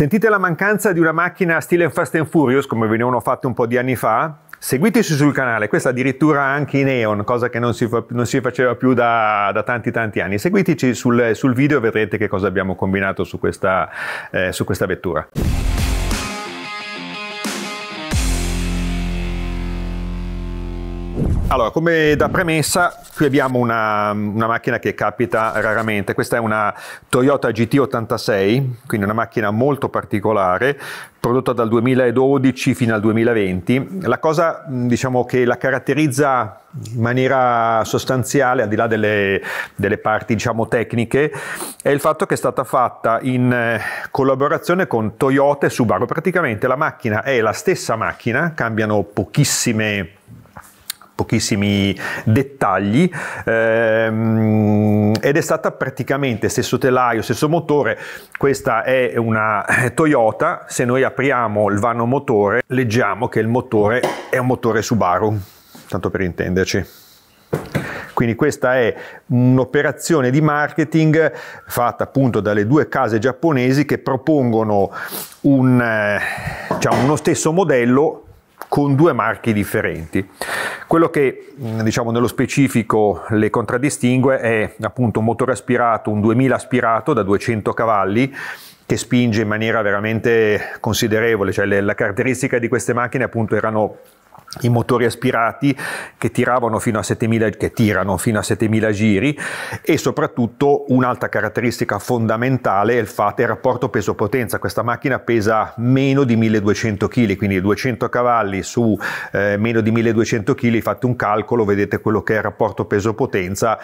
Sentite la mancanza di una macchina stile Fast and Furious, come venivano fatte un po' di anni fa? Seguiteci sul canale, questa addirittura anche in neon, cosa che non si, fa, non si faceva più da, da, tanti tanti anni. Seguiteci sul, sul video e vedrete che cosa abbiamo combinato su questa, eh, su questa vettura. Allora, come da premessa, qui abbiamo una, una, macchina che capita raramente. Questa è una Toyota GT86, quindi una macchina molto particolare, prodotta dal 2012 fino al 2020. La cosa, diciamo, che la caratterizza in maniera sostanziale, al di là delle, delle parti, diciamo, tecniche, è il fatto che è stata fatta in eh, collaborazione con Toyota e Subaru. Praticamente la macchina è la stessa macchina, cambiano pochissime pochissimi dettagli ehm, ed è stata praticamente stesso telaio, stesso motore, questa è una eh, Toyota, se noi apriamo il vano motore leggiamo che il motore è un motore Subaru, tanto per intenderci. Quindi questa è un'operazione di marketing fatta appunto dalle due case giapponesi che propongono un, eh, diciamo, uno stesso modello con due marchi differenti. Quello che diciamo nello specifico le contraddistingue è appunto un motore aspirato, un 2000 aspirato da 200 cavalli che spinge in maniera veramente considerevole, cioè le, la caratteristica di queste macchine appunto erano i motori aspirati che tiravano fino a 7000 che tirano fino a 7000 giri e soprattutto un'altra caratteristica fondamentale è il fatto il rapporto peso potenza questa macchina pesa meno di 1200 kg quindi 200 cavalli su eh, meno di 1200 kg fate un calcolo vedete quello che è il rapporto peso potenza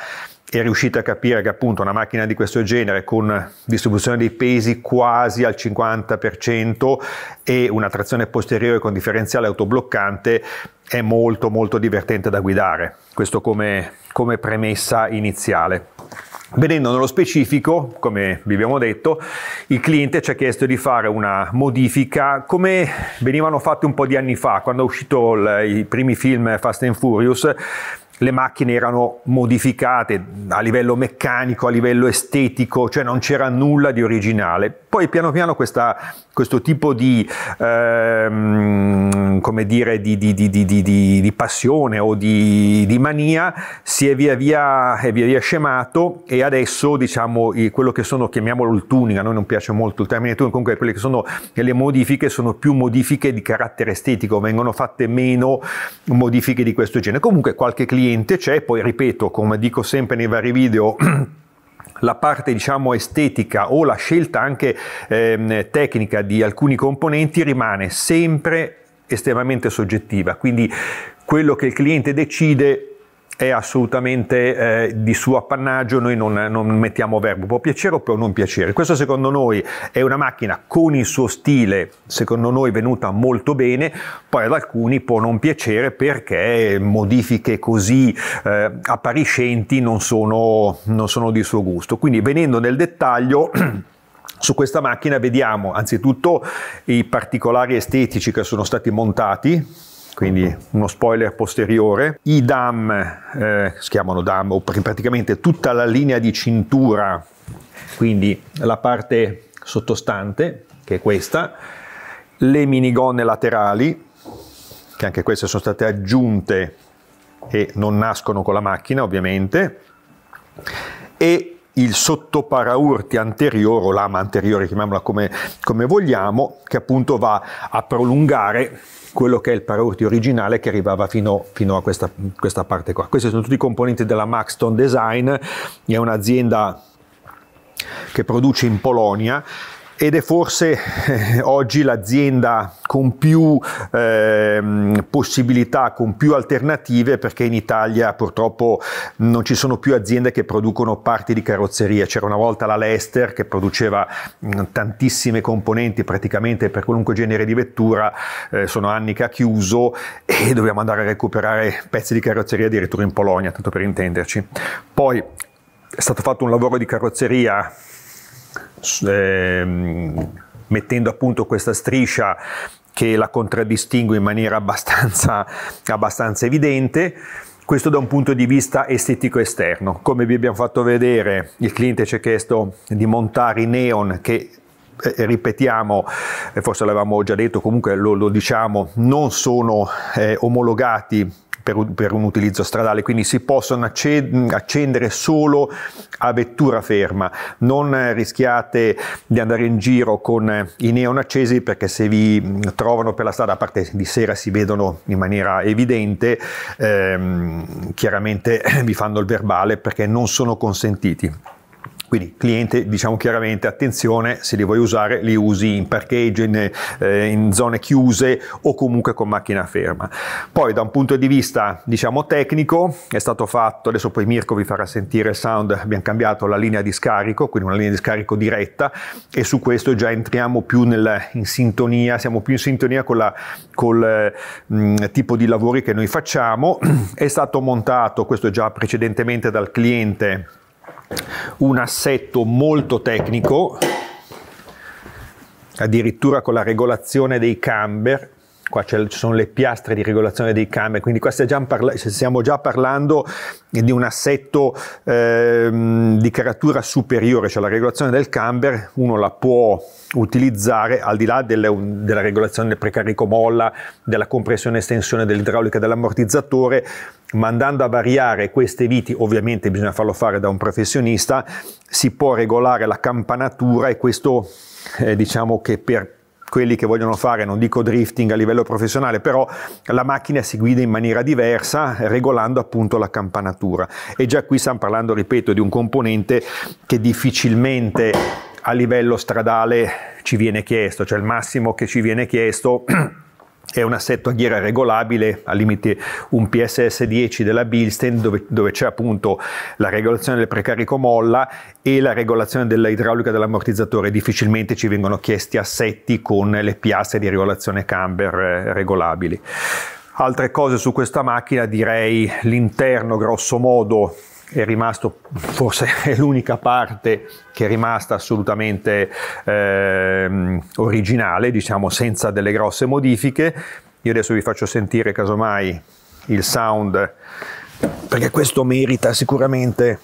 e riuscite a capire che appunto una macchina di questo genere con distribuzione dei pesi quasi al 50% e una trazione posteriore con differenziale autobloccante è molto molto divertente da guidare, questo come, come premessa iniziale. Vedendo nello specifico, come vi abbiamo detto, il cliente ci ha chiesto di fare una modifica come venivano fatte un po' di anni fa, quando è uscito il, i primi film Fast and Furious, le macchine erano modificate a livello meccanico, a livello estetico, cioè non c'era nulla di originale. Poi piano piano questa, questo tipo di, ehm, come dire, di, di, di passione o di, mania si è via via, è via via scemato e adesso diciamo quello che sono, chiamiamolo il tuning, a noi non piace molto il termine tuning, comunque quelle che sono le modifiche sono più modifiche di carattere estetico, vengono fatte meno modifiche di questo genere. Comunque qualche cliente c'è, poi ripeto, come dico sempre nei vari video, la parte diciamo estetica o la scelta anche eh, tecnica di alcuni componenti rimane sempre estremamente soggettiva, quindi quello che il cliente decide è assolutamente eh, di suo appannaggio, noi non, non, mettiamo verbo, può piacere o può non piacere. Questa secondo noi è una macchina con il suo stile, secondo noi venuta molto bene, poi ad alcuni può non piacere perché modifiche così eh, appariscenti non sono, non sono di suo gusto. Quindi venendo nel dettaglio... Su questa macchina vediamo anzitutto i particolari estetici che sono stati montati, quindi uno spoiler posteriore. I DAM, eh, si chiamano DAM, o praticamente tutta la linea di cintura, quindi la parte sottostante, che è questa, le minigonne laterali, che anche queste sono state aggiunte e non nascono con la macchina ovviamente, e il sottoparaurti anteriore o lama anteriore, chiamiamola come, come vogliamo, che appunto va a prolungare quello che è il paraurti originale che arrivava fino, fino a questa, questa parte qua. Questi sono tutti i componenti della Maxton Design, è un'azienda che produce in Polonia ed è forse eh, oggi l'azienda con più eh, possibilità, con più alternative, perché in Italia purtroppo non ci sono più aziende che producono parti di carrozzeria. C'era una volta la Lester che produceva mm, tantissime componenti praticamente per qualunque genere di vettura, eh, sono anni che ha chiuso e dobbiamo andare a recuperare pezzi di carrozzeria addirittura in Polonia, tanto per intenderci. Poi è stato fatto un lavoro di carrozzeria eh, mettendo appunto questa striscia che la contraddistingue in maniera abbastanza, abbastanza evidente. Questo da un punto di vista estetico esterno. Come vi abbiamo fatto vedere, il cliente ci ha chiesto di montare i neon che eh, ripetiamo, eh, forse l'avevamo già detto, comunque lo, lo diciamo, non sono eh, omologati per un, per un utilizzo stradale, quindi si possono accendere solo a vettura ferma. Non rischiate di andare in giro con i neon accesi perché se vi trovano per la strada, a parte di sera si vedono in maniera evidente, ehm, chiaramente vi fanno il verbale perché non sono consentiti. Quindi cliente, diciamo chiaramente, attenzione, se li vuoi usare li usi in parcheggio, in, eh, in zone chiuse o comunque con macchina ferma. Poi da un punto di vista, diciamo, tecnico, è stato fatto, adesso poi Mirko vi farà sentire il sound, abbiamo cambiato la linea di scarico, quindi una linea di scarico diretta e su questo già entriamo più nel, in sintonia, siamo più in sintonia con la, col mh, mm, tipo di lavori che noi facciamo. È stato montato, questo già precedentemente dal cliente, un assetto molto tecnico, addirittura con la regolazione dei camber, qua ci sono le piastre di regolazione dei cambi, quindi qua stiamo già, stiamo già parlando di un assetto ehm, di caratura superiore, cioè la regolazione del camber uno la può utilizzare al di là delle, della regolazione del precarico molla, della compressione e estensione dell'idraulica dell'ammortizzatore, ma andando a variare queste viti, ovviamente bisogna farlo fare da un professionista, si può regolare la campanatura e questo eh, diciamo che per quelli che vogliono fare, non dico drifting a livello professionale, però la macchina si guida in maniera diversa regolando appunto la campanatura. E già qui stiamo parlando, ripeto, di un componente che difficilmente a livello stradale ci viene chiesto, cioè il massimo che ci viene chiesto è un assetto a ghiera regolabile, al limite un PSS 10 della Bilstein dove, dove c'è appunto la regolazione del precarico molla e la regolazione dell'idraulica dell'ammortizzatore, difficilmente ci vengono chiesti assetti con le piastre di regolazione camber eh, regolabili. Altre cose su questa macchina direi l'interno grosso modo è rimasto forse è l'unica parte che è rimasta assolutamente eh, originale, diciamo senza delle grosse modifiche. Io adesso vi faccio sentire casomai il sound perché questo merita sicuramente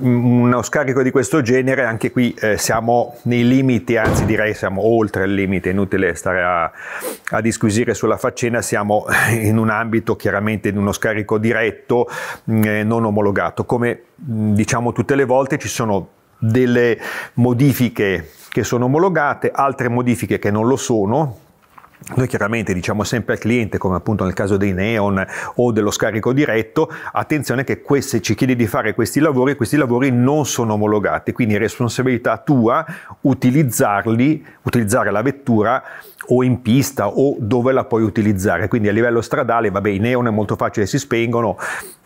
uno scarico di questo genere, anche qui eh, siamo nei limiti, anzi direi siamo oltre il limite, inutile stare a, a disquisire sulla faccenda, siamo in un ambito chiaramente di uno scarico diretto mm, eh, non omologato. Come mm, diciamo tutte le volte ci sono delle modifiche che sono omologate, altre modifiche che non lo sono, noi chiaramente diciamo sempre al cliente, come appunto nel caso dei neon o dello scarico diretto, attenzione che se ci chiedi di fare questi lavori, questi lavori non sono omologati, quindi è responsabilità tua utilizzarli, utilizzare la vettura o in pista o dove la puoi utilizzare. Quindi a livello stradale, vabbè, i neon è molto facile, si spengono,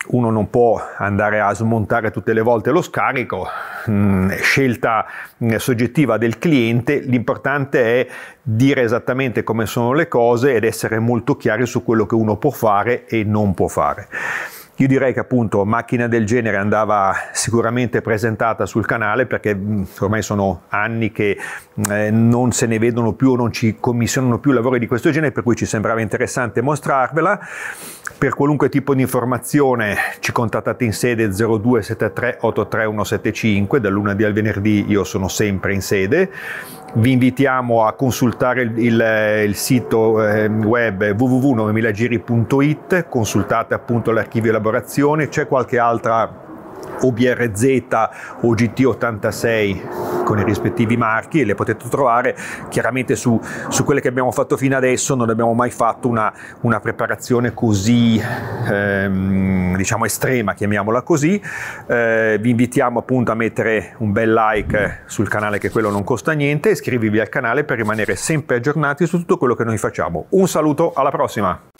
uno non può andare a smontare tutte le volte lo scarico, mm, scelta mm, soggettiva del cliente, l'importante è dire esattamente come sono le cose ed essere molto chiari su quello che uno può fare e non può fare. Io direi che appunto macchina del genere andava sicuramente presentata sul canale perché mm, ormai sono anni che mm, eh, non se ne vedono più o non ci commissionano più lavori di questo genere, per cui ci sembrava interessante mostrarvela. Per qualunque tipo di informazione ci contattate in sede 0273 83175, dal lunedì al venerdì io sono sempre in sede vi invitiamo a consultare il, il, sito ehm, web www.novemilagiri.it, consultate appunto l'archivio elaborazione, c'è qualche altra OBRZ o GT86 con i rispettivi marchi e le potete trovare chiaramente su, su quelle che abbiamo fatto fino adesso non abbiamo mai fatto una, una preparazione così ehm, diciamo estrema chiamiamola così eh, vi invitiamo appunto a mettere un bel like sul canale che quello non costa niente e iscrivetevi al canale per rimanere sempre aggiornati su tutto quello che noi facciamo un saluto alla prossima